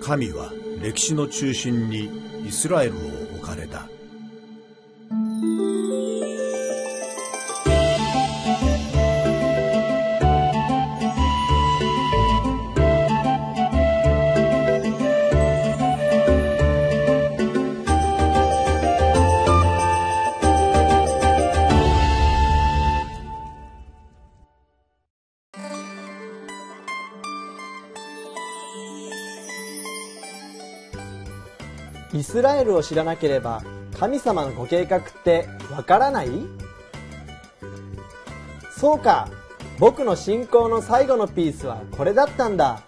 神は歴史の中心にイスラエルを置かれた。を知らなければ神様のご計画ってわからないそうか僕の信仰の最後のピースはこれだったんだ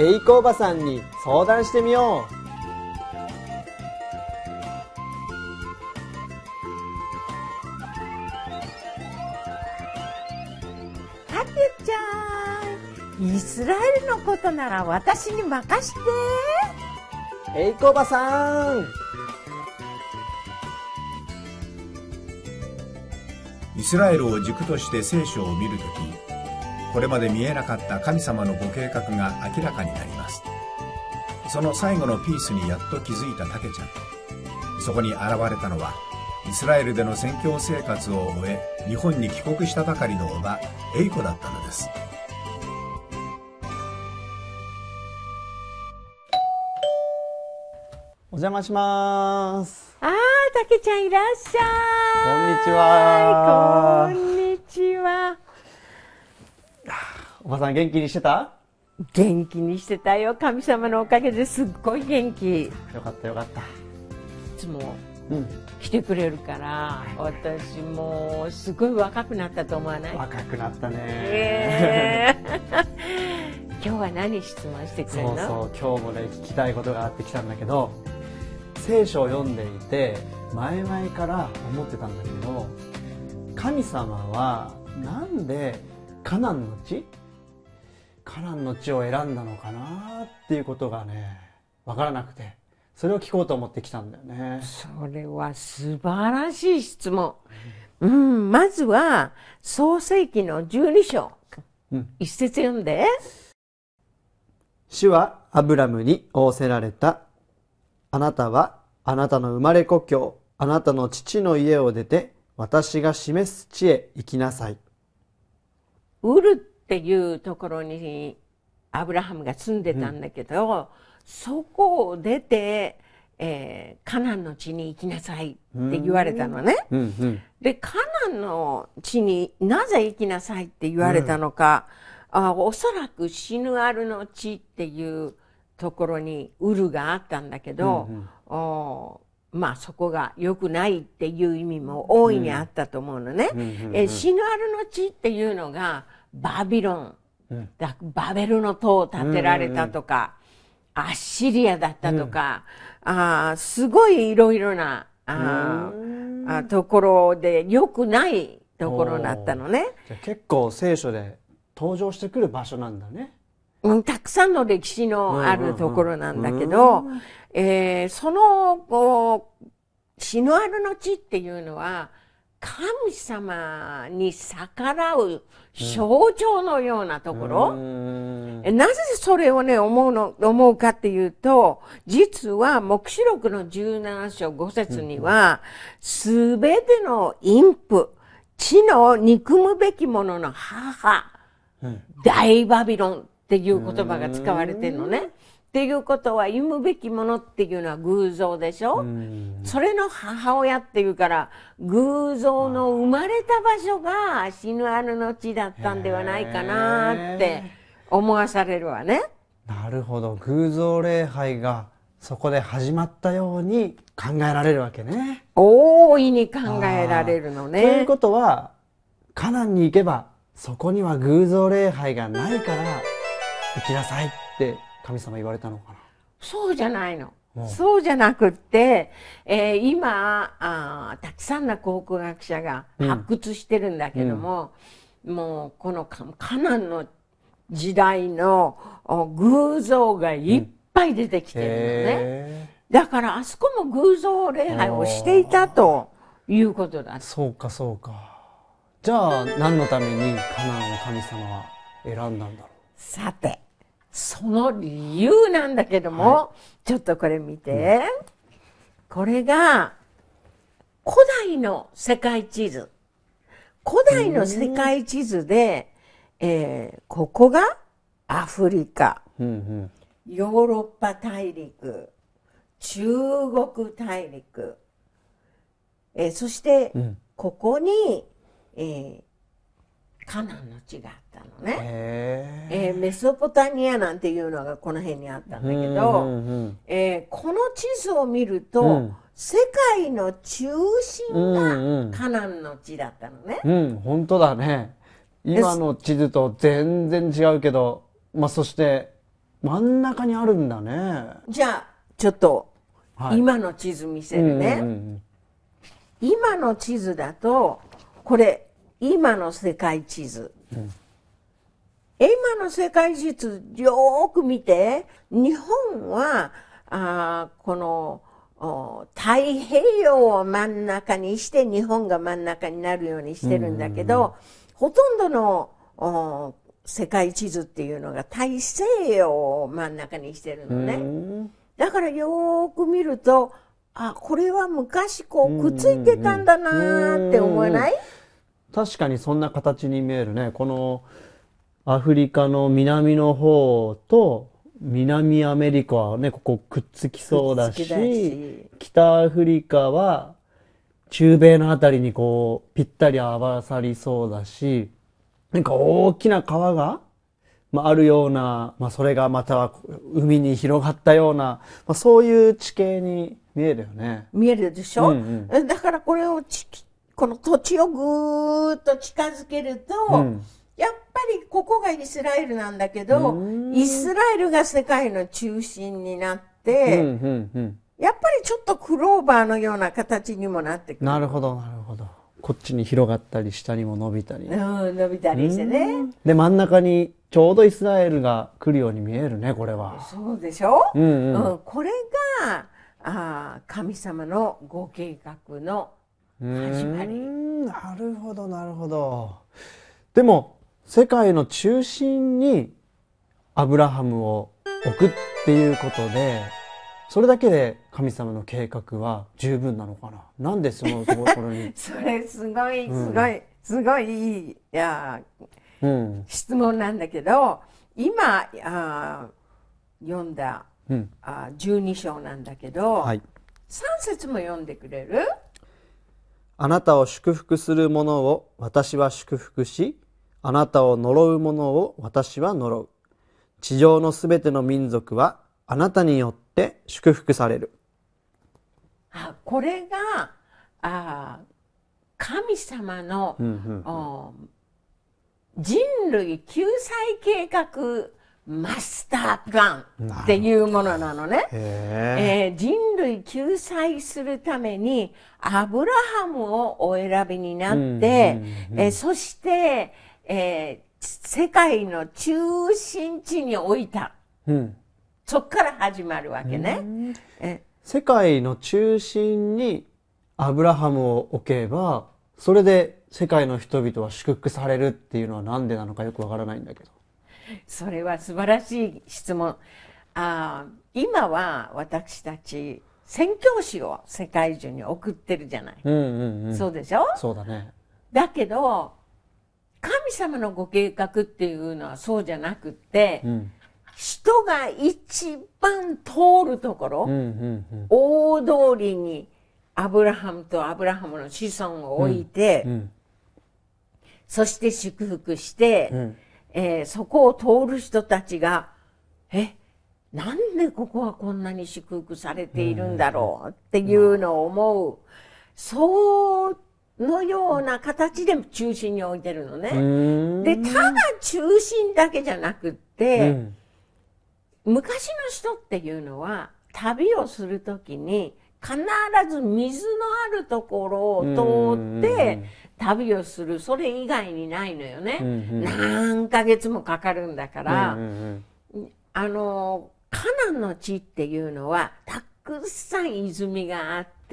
エイコおばさんに相談してみようハッちゃんイスラエルのことなら私に任してエイコばさんイスラエルを軸として聖書を見るときこれまで見えなかった神様のご計画が明らかになりますその最後のピースにやっと気づいたタケちゃんそこに現れたのはイスラエルでの宣教生活を終え日本に帰国したばかりの叔母エイコだったのです邪魔します。ああ、たけちゃんいらっしゃい。こんにちは。こんにちは。おばさん元気にしてた元気にしてたよ。神様のおかげですっごい元気。よかったよかった。いつもうん、来てくれるから、私もすごい若くなったと思わない若くなったね。えー 今日は何質問してくれるのそうそう今日もね聞きたいことがあってきたんだけど聖書を読んでいて前々から思ってたんだけど神様はなんでカナンの地カナンの地を選んだのかなっていうことがね分からなくてそれを聞こうと思ってきたんだよね。それは素晴らしい質問。うん、まずは創世紀の12章、うん、一節読んで。主はアブラムに仰せられたあなたはあなたの生まれ故郷、あなたの父の家を出て、私が示す地へ行きなさい。ウルっていうところにアブラハムが住んでたんだけど、うん、そこを出て、えー、カナンの地に行きなさいって言われたのね。うんうん、でカナンの地になぜ行きなさいって言われたのか、あおそらく死ぬアルの地っていうところにウルがあったんだけど、うんうん、まあそこが良くないっていう意味も大いにあったと思うのね。えシヌアルの地っていうのがバビロン、うん、バベルの塔を建てられたとか、アッシリアだったとか、うん、あすごいいろいろなああところで良くないところだったのね。結構聖書で登場してくる場所なんだね。うん、たくさんの歴史のあるところなんだけど、えー、その、こう、死ノあるの地っていうのは、神様に逆らう象徴のようなところ、うん、なぜそれをね、思うの、思うかっていうと、実は、黙示録の17章5節には、す、う、べ、ん、ての陰譜、地の憎むべきものの母、うん、大バビロンっていう言葉が使われてるのね。っていうことは産むべきものっていうのは偶像でしょうそれの母親っていうから偶像の生まれた場所が死ぬあるの地だったんではないかなって思わされるわね。なるほど偶像礼拝がそこで始まったように考えられるわけね。大いに考えられるのね。ということはカナンに行けばそこには偶像礼拝がないから。行きなさいって神様言われたのかなそうじゃないの。そうじゃなくって、えー、今あたくさんの考古学者が発掘してるんだけども、うんうん、もうこのカカナンの時代の偶像がいっぱい出てきてるのね、うん、だからあそこも偶像礼拝をしていたということだそうかそうかじゃあ何のためにカナンを神様は選んだんだろうさてその理由なんだけども、はい、ちょっとこれ見て、うん、これが古代の世界地図古代の世界地図で、えー、ここがアフリカ、うんうん、ヨーロッパ大陸中国大陸、えー、そして、ここに、うん、えー、カナンの地があったのね、えー、えメソポタニアなんていうのがこの辺にあったんだけど、うんうん、えー、この地図を見ると、うん、世界の中心がカナンの地だったのね。うん、うん、本当だね。今の地図と全然違うけど、まあ、そして真ん中にあるんだね。じゃあちょっと今の地図見せるね。はいうんうんうん、今の地図だとこれ今の世界地図、うん、今の世界地図よーく見て日本はあこの太平洋を真ん中にして日本が真ん中になるようにしてるんだけど、ほとんどの世界地図っていうのが大西洋を真ん中にしてるのね。だからよーく見ると、あ、これは昔こうくっついてたんだなーって思わない、確かにそんな形に見えるね。このアフリカの南の方と南アメリカはね、ここくっつきそうだし、だし北アフリカは中米のあたりにこうぴったり合わさりそうだし、なんか大きな川が、まあ、あるような、まあ、それがまた海に広がったような、まあ、そういう地形に見えるよね。見えるでしょ、うんうん、だからこれを地この土地をぐーっと近づけると、うん、やっぱりここがイスラエルなんだけど、イスラエルが世界の中心になって、うんうんうん、やっぱりちょっとクローバーのような形にもなってくる。なるほど、なるほど。こっちに広がったり、下にも伸びたり。うん、伸びたりしてね。で、真ん中にちょうどイスラエルが来るように見えるね、これは。そうでしょ、うん、うん、うん。これが、あ神様のご計画の始まりなるほどなるほどでも世界の中心にアブラハムを置くっていうことでそれだけで神様の計画は十分なのかななんでそのところに それすごいすごい、うん、すごいいや、うん、質問なんだけど今あ読んだ、うん、あ12章なんだけど、はい、3節も読んでくれるあなたを祝福する者を私は祝福し、あなたを呪う者を私は呪う。地上のすべての民族はあなたによって祝福される。あこれがあ神様の、うんうんうん、人類救済計画マスタープランっていうものなのね。えー、人類救済するためにアブラハムをお選びになって、うんうんうん、えー、そして、えー、世界の中心地に置いた。うん、そっから始まるわけね。うん、え世界の中心にアブラハムを置けば、それで世界の人々は祝福されるっていうのは何でなのかよくわからないんだけど。それは素晴らしい質問。あ今は私たち宣教師を世界中に送ってるじゃない。うんうんうん、そうでしょそうだね。だけど、神様のご計画っていうのはそうじゃなくて、うん、人が一番通るところ、うんうんうん、大通りにアブラハムとアブラハムの子孫を置いて、うんうん、そして祝福して、えー、そこを通る人たちが、え、なんでここはこんなに祝福されているんだろうっていうのを思う。そのような形で中心に置いてるのね。で、ただ中心だけじゃなくって、うん、昔の人っていうのは、旅をするときに、必ず水のあるところを通って旅をするそれ以外にないのよね、うんうん、何ヶ月もかかるんだから、うんうん、あのカナンの地っていうのはたくさん泉があって。て、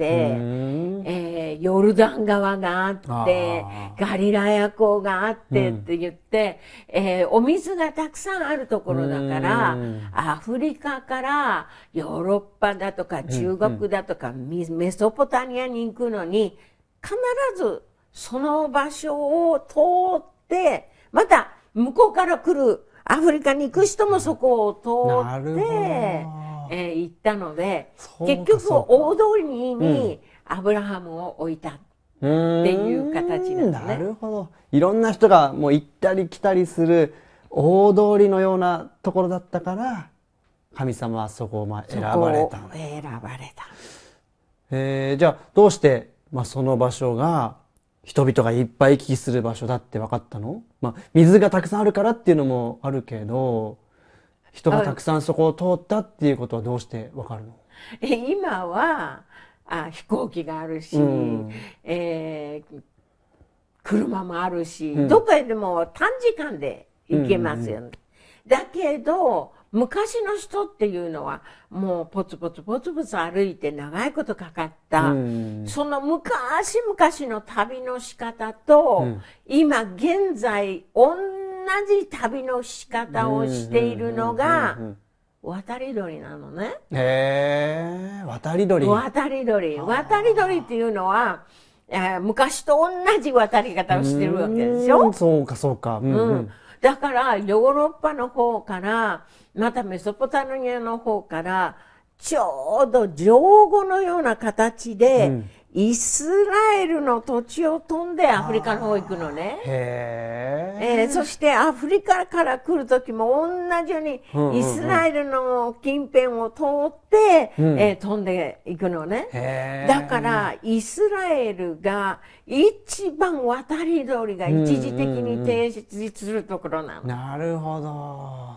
えー、ヨルダン川があってガリラヤ港があってって言って、うん、えー、お水がたくさんあるところだからアフリカからヨーロッパだとか中国だとか、メソポタニアに行くのに必ずその場所を通ってまた向こうから来るアフリカに行く人もそこを通って。えー、行ったので結局大通りにアブラハムを置いたっていう形なんですね。なるほどいろんな人がもう行ったり来たりする大通りのようなところだったから神様はそこをまあ選ばれた。選ばれた、えー、じゃあどうして、まあ、その場所が人々がいっぱい行き来する場所だって分かったの、まあ、水がたくさんあるからっていうのもあるけど人がたくさんそこを通ったっていうことはどうしてわかるのえ今はあ飛行機があるし、うん、えー、車もあるし、うん、どこへでも短時間で行けますよね。うんうんうん、だけど昔の人っていうのはもうポツポツポツポツ歩いて長いことかかった、うん、その昔々の旅の仕方と、今現在同じ旅の仕方をしているのが、渡り鳥なのね。へえ、渡り鳥。渡り鳥。渡り鳥っていうのは、えー、昔と同じ渡り方をしてるわけでしょそうか、そうか。うん、うん、だから、ヨーロッパの方から、またメソポタミアの方から、ちょうど上語のような形で、うんイスラエルの土地を飛んでアフリカの方行くのね。へえー、そしてアフリカから来る時も同じようにイスラエルの近辺を通って、うんうん、えー、飛んでいくのね。だからイスラエルが一番渡り通りが一時的に停止するところなの。うんうんうん、なるほど。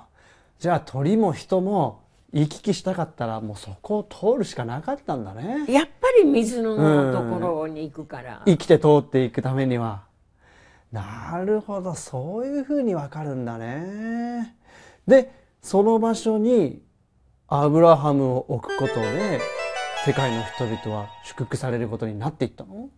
じゃあ鳥も人も行き来したかったらもうそこを通るしかなかったんだねやっぱり水のところに行くから、うん、生きて通っていくためにはなるほどそういうふうに分かるんだねでその場所にアブラハムを置くことで世界の人々は祝福されることになっていったの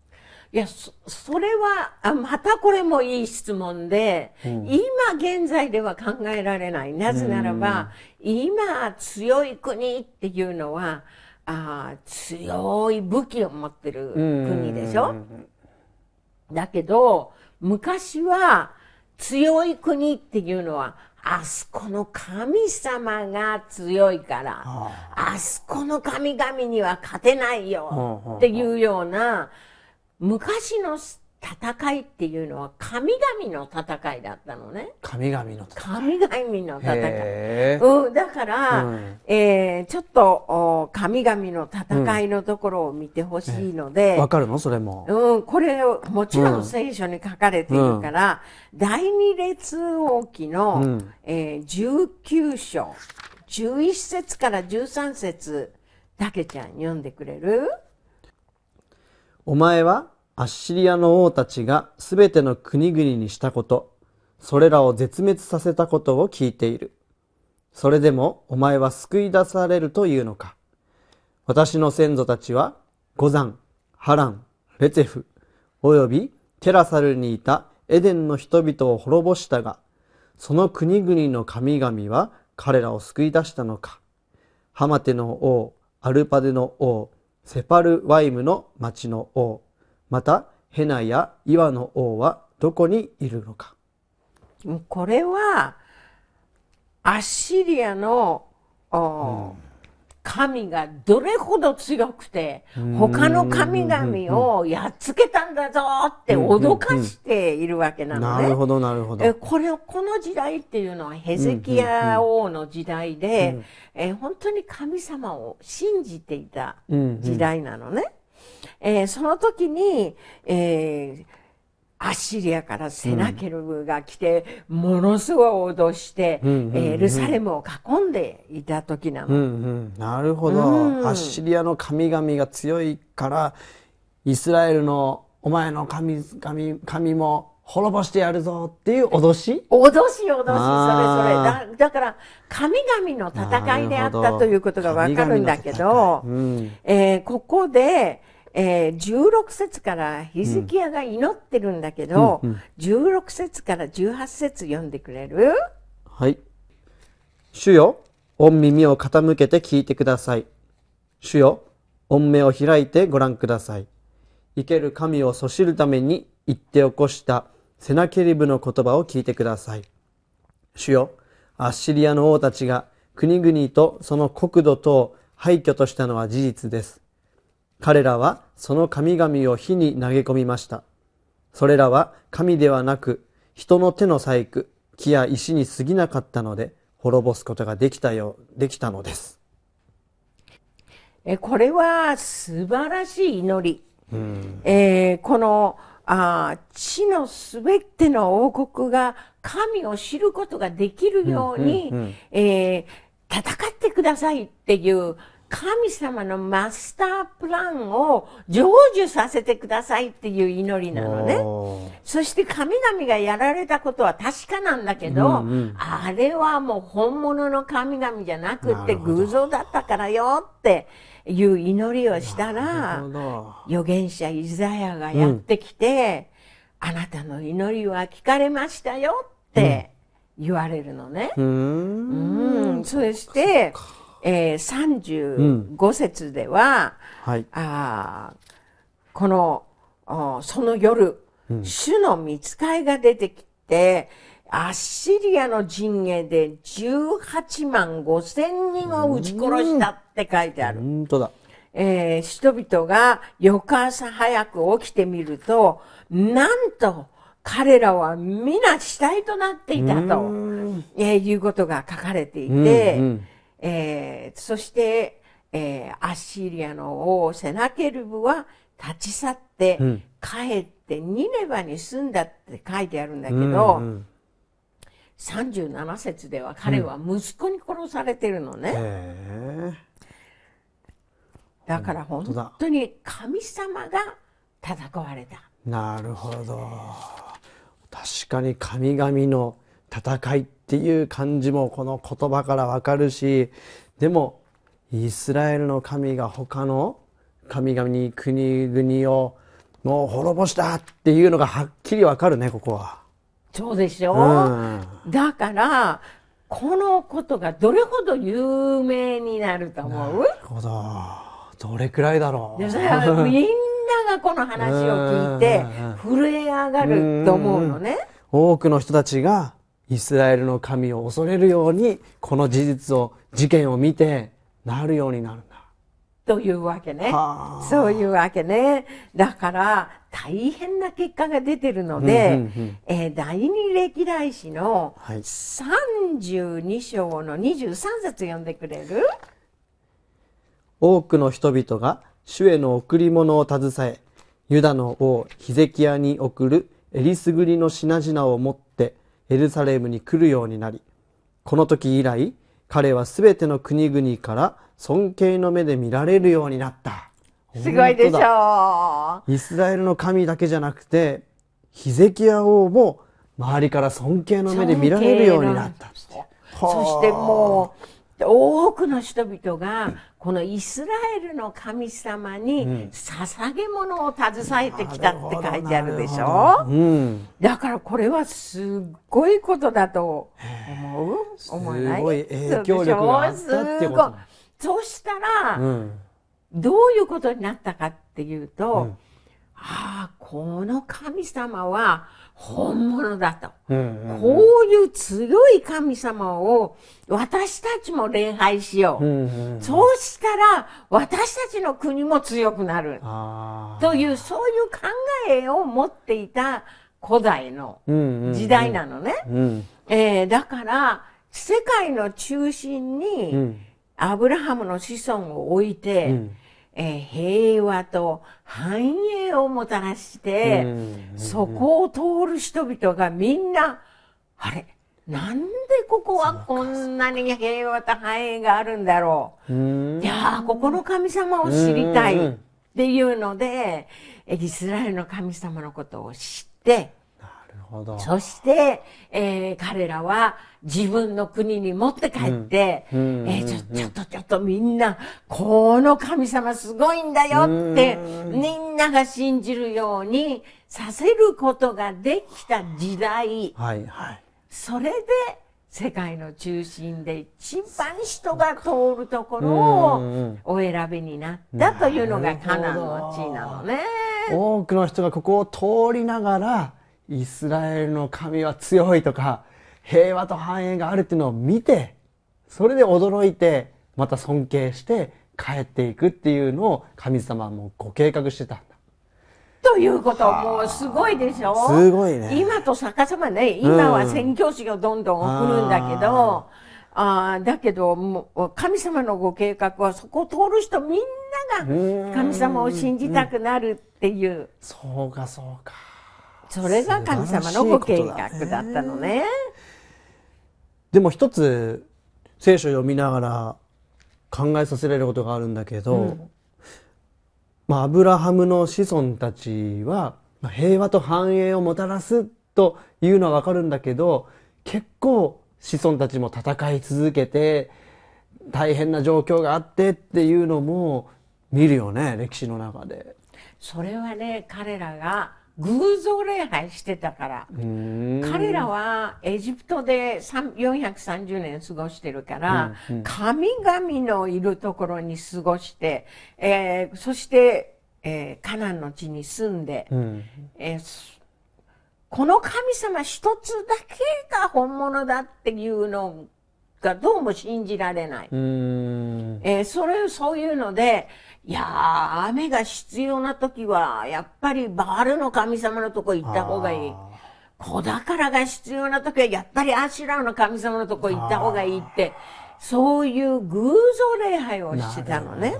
いやそ、それはあ、またこれもいい質問で、うん、今現在では考えられない。なぜならば、今強い国っていうのは、あ強い武器を持ってる国でしょだけど、昔は強い国っていうのは、あそこの神様が強いから、あそこの神々には勝てないよっていうような、昔の戦いっていうのは神々の戦いだったのね。神々の戦い。神々の戦い。うん、だから、うん、えー、ちょっと神々の戦いのところを見てほしいので。わ、うん、かるのそれも。うん、これをもちろん聖書に書かれているから、うん、第二列王記の、うん、えー、19章、11節から13節、たけちゃん読んでくれるお前はアッシリアの王たちがすべての国々にしたこと、それらを絶滅させたことを聞いている。それでもお前は救い出されるというのか。私の先祖たちは、ゴザン、ハラン、レツェフ、およびテラサルにいたエデンの人々を滅ぼしたが、その国々の神々は彼らを救い出したのか。ハマテの王、アルパデの王、セパルワイムの町の王またヘナや岩の王はどこにいるのかこれはアッシリアの、うん、神がどれほど強くて、他の神々をやっつけたんだぞって脅かしているわけなのね。なるほど、なるほど。これ、この時代っていうのはヘゼキヤ王の時代で、え本当に神様を信じていた時代なのね。えその時に、えーアッシリアからセナケルブが来て、ものすごい脅して、エルサレムを囲んでいた時なの。うんうん、なるほど、うん、アッシリアの神々が強いからイスラエルのお前の神神神も滅ぼしてやるぞっていう脅し脅し脅しそれそれだだから神々の戦いであったということがわかるんだけど、うん、えー、ここでえー、16節からヒズキヤが祈ってるんだけど、うんうん、16節から18節読んでくれるはい。主よ、御耳を傾けて聞いてください。主よ、御目を開いてご覧ください。生ける神をそしるために言って起こしたセナケリブの言葉を聞いてください。主よ、アッシリアの王たちが国々とその国土とを廃墟としたのは事実です。彼らはその神々を火に投げ込みました。それらは神ではなく、人の手の細工、木や石に過ぎなかったので、滅ぼすことができたよ、できたのです。えこれは素晴らしい祈り。えー、このあ地のすべての王国が神を知ることができるように、え戦ってくださいっていう神様のマスタープランを成就させてくださいっていう祈りなのね。そして神々がやられたことは確かなんだけど、うんうん、あれはもう本物の神々じゃなくって偶像だったからよっていう祈りをしたら、預言者イザヤがやってきて、うん、あなたの祈りは聞かれましたよって言われるのね。うん、そして、えー、35節では、うん、はい、あこのその夜、うん、主の見つかいが出てきて、アッシリアの陣営で18万5千人を撃ち殺したって書いてある。本当だ。えー、人々が翌朝早く起きてみると、なんと彼らは皆死体となっていたと、えー、いうことが書かれていて、うんうんえー、そして、えー、アッシリアの王セナケルブは立ち去って、帰ってニネバに住んだって書いてあるんだけど、うんうん、37節では彼は息子に殺されてるのね。うん、だから本当に神様が戦われた。なるほど。確かに神々の戦いっていう感じもこの言葉からわかるしでもイスラエルの神が他の神々に国々をもう滅ぼしたっていうのがはっきりわかるねここは。そうでしょ、うん、だからこのことがどれほど有名になると思うなるほどどれくらいだろうみんながこの話を聞いて震え上がると思うのね、多くの人たちがイスラエルの神を恐れるようにこの事実を事件を見てなるようになるんだというわけねそういうわけねだから大変な結果が出てるので、うんうんうんえー、第二歴代史の32章の23節読んでくれる、はい、多くの人々が主への贈り物を携えユダの王ヒゼキヤに贈るえりすぐりの品々を持ってエルサレムに来るようになりこの時以来彼は全ての国々から尊敬の目で見られるようになったすごいでしょうイスラエルの神だけじゃなくてヒゼキヤ王も周りから尊敬の目で見られるようになったそしてもう多くの人々がこのイスラエルの神様に捧げ物を携えてきたって書いてあるでしょ、うん、だからこれはすっごいことだと思う思いすごい影響力があったってことそうしたら、どういうことになったかっていうと、うん、ああこの神様は本物だと。こういう強い神様を私たちも礼拝しよう。そうしたら私たちの国も強くなる。というそういう考えを持っていた古代の時代なのね。だから世界の中心にアブラハムの子孫を置いて、うんえー、平和と繁栄をもたらして、そこを通る人々がみんな、あれなんでここはこんなに平和と繁栄があるんだろう。いやあ、ここの神様を知りたいっていうので、イスラエルの神様のことを知って、そして、えー、彼らは自分の国に持って帰って、えちょ、ちょっとちょっとみんな、この神様すごいんだよって、みんなが信じるようにさせることができた時代。はいはい、それで、世界の中心で一番人が通るところをお選びになったというのがカナンの地なのね。多くの人がここを通りながらイスラエルの神は強いとか、平和と繁栄があるっていうのを見て、それで驚いて、また尊敬して帰っていくっていうのを神様はもうご計画してたんだ。ということもうすごいでしょすごいね。今と逆さまね、今は宣教師をどんどん送るんだけど、うん、ああだけどもう神様のご計画はそこを通る人みんなが神様を信じたくなるっていう。うそうかそうか。それが神様のご計画だったのね。でも一つ聖書を読みながら考えさせられることがあるんだけど、うん、まあ、アブラハムの子孫たちは平和と繁栄をもたらすというのはわかるんだけど結構子孫たちも戦い続けて大変な状況があってっていうのも見るよね歴史の中で。それはね彼らが偶像礼拝してたから彼らはエジプトで430年過ごしてるから、うんうん、神々のいるところに過ごして、えー、そして、えー、カナンの地に住んで、うん、えー、この神様一つだけが本物だっていうのがどうも信じられない、えそれそういうのでいや雨が必要な時は、やっぱりバールの神様のとこ行った方がいい。子宝が必要な時は、やっぱりアシュラの神様のとこ行った方がいいって、そういう偶像礼拝をしてたのね。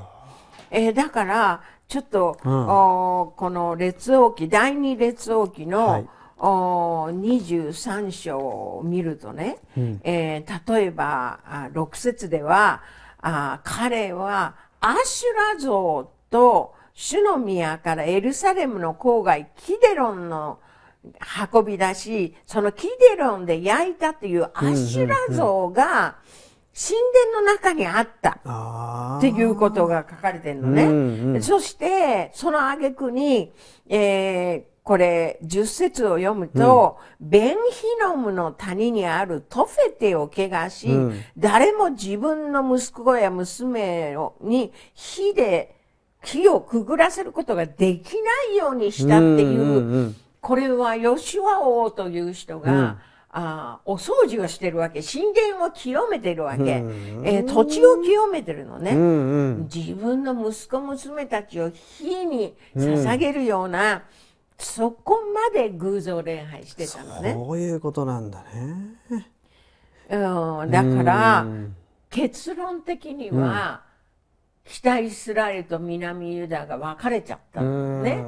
えー、だから、ちょっと、うん、おこの列王記、第二列王記の、はい、お23章を見るとね、うん、えー、例えば、6節では、あ彼は、アシュラ像と主の宮からエルサレムの郊外キデロンの運び出し、そのキデロンで焼いたというアシュラ像が神殿の中にあったっていうことが書かれてるのね。そして、その挙句に、えーこれ、十節を読むと、うん、ベンヒノムの谷にあるトフェテを怪我し、うん、誰も自分の息子や娘に火で、火をくぐらせることができないようにしたっていう、うんうんうん、これはヨシワ王という人が、うんあお掃除をしてるわけ。神殿を清めてるわけ。うんうん、えー、土地を清めてるのね、うんうん。自分の息子娘たちを火に捧げるような、うんそこまで偶像礼拝してたのねそういうことなんだね、うん、だから結論的には、うん、北イスラエルと南ユダが分かれちゃったのね、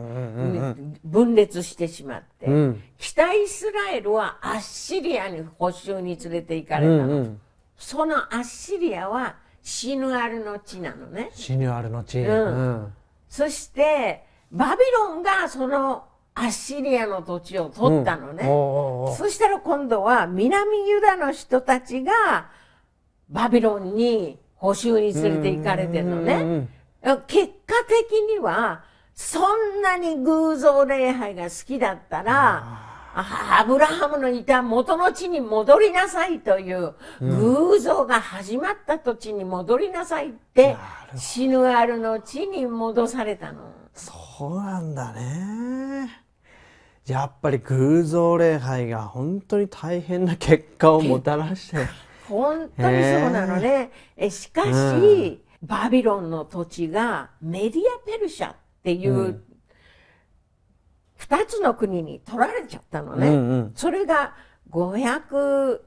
分裂してしまって、うん、北イスラエルはアッシリアに補修に連れて行かれたの、うんうん、そのアッシリアは死ぬアルの地なのね死ぬアルの地、うん、そしてバビロンがそのアッシリアの土地を取ったのね、そしたら今度は南ユダの人たちがバビロンに補修に連れて行かれてるのね。結果的には、そんなに偶像礼拝が好きだったら、アブラハムのいた元の地に戻りなさいという、偶像が始まった土地に戻りなさいって、死ぬあるの地に戻されたの。そうなんだね。やっぱり偶像礼拝が本当に大変な結果をもたらして。本当にそうなのね。えしかし、うん、バビロンの土地がメディアペルシャっていう二つの国に取られちゃったのね。うんうん、それが539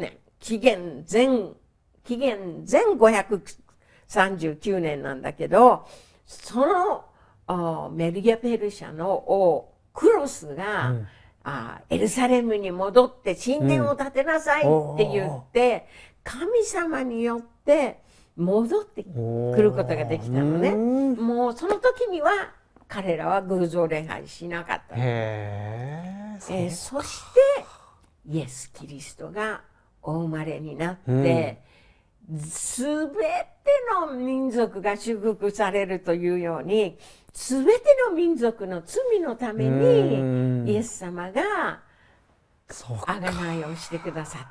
年、紀元前、紀元前539年なんだけど、そのメリア・ペルシャの王クロスが、うん、あエルサレムに戻って神殿を建てなさいって言って、うん、神様によって戻ってくることができたのね。もうその時には彼らは偶像礼拝しなかった。えー、そしてイエス・キリストがお生まれになって、すべての民族が祝福されるというようにすべての民族の罪のためにイエス様があがないをしてくださっ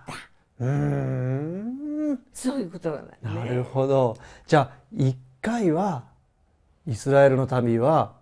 た。うんそういうことなんだ、ね、なるほど。じゃあ一回はイスラエルの民は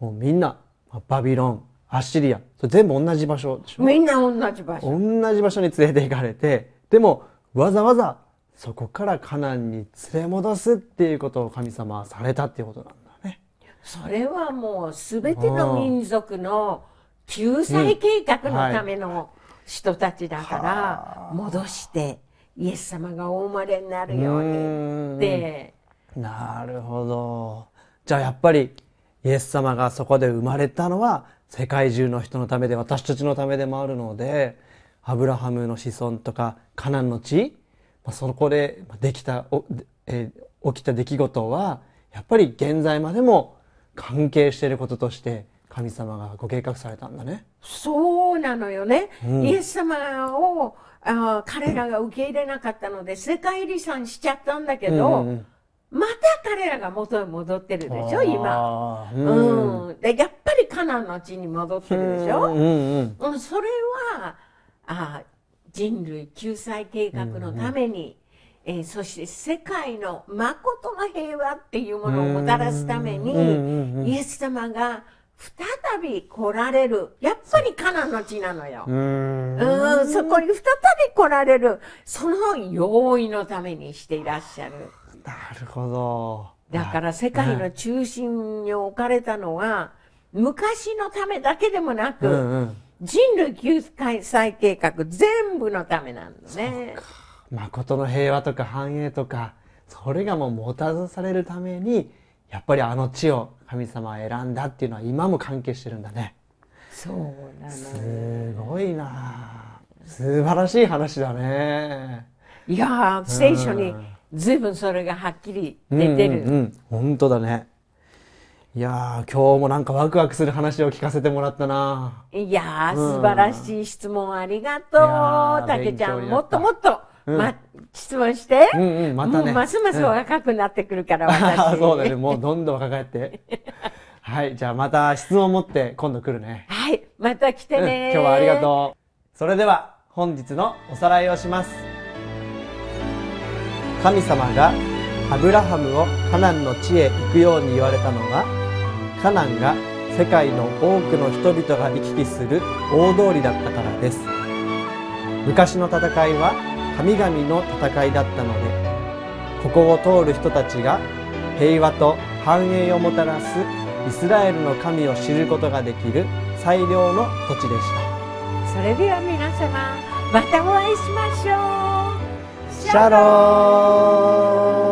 もうみんなバビロンアッシリアそれ全部同じ場所でしょみんな同じ場所同じ場所に連れて行かれてでもわざわざそこからカナンに連れ戻すっていうことを神様はされたっていうことなんだね。それはもう全ての民族の救済計画のための人たちだから戻してイエス様がお生まれになるようにって。なるほど。じゃあやっぱりイエス様がそこで生まれたのは世界中の人のためで私たちのためでもあるのでアブラハムの子孫とかカナンの地そこでできた、えー、起きた出来事はやっぱり現在までも関係していることとして神様がご計画されたんだね。そうなのよね。うん、イエス様をあ彼らが受け入れなかったので、世界遺産しちゃったんだけど、うんうん、また彼らが元へ戻ってるでしょ、今。うん、で、やっぱりカナンの地に戻ってるでしょ。うんうんうん、それは、あ人類救済計画のために、うんうん、えー、そして世界のまことの平和っていうものをもたらすために、うんうん、イエス様が再び来られる。やっぱりカナの地なのよ。うんそこに再び来られる。その用意のためにしていらっしゃる。なるほど。だから世界の中心に置かれたのは、昔のためだけでもなく、うんうん人類救済計画全部のためなんだね。誠の平和とか繁栄とか、それがもう持たずされるために、やっぱりあの地を神様は選んだっていうのは今も関係してるんだね。そうなの。すごいな素晴らしい話だね。いやー、聖書に随分それがはっきり出てる。うん、うん、うん、本当だね。いやー、今日もなんかワクワクする話を聞かせてもらったな。いやー、素晴らしい質問ありがとう。たけちゃん、もっともっと、ま、質問して。うんうん、またね。ますます若くなってくるから、私。そうだね、もうどんどん若返って。はい、じゃあまた質問持って今度来るね。はい、また来てね、今日はありがとう。それでは、本日のおさらいをします。神様がアブラハムをカナンの地へ行くように言われたのは、カナンが世界の多くの人々が行き来する大通りだったからです昔の戦いは神々の戦いだったのでここを通る人たちが平和と繁栄をもたらすイスラエルの神を知ることができる最良の土地でしたそれでは皆様またお会いしましょうシャロー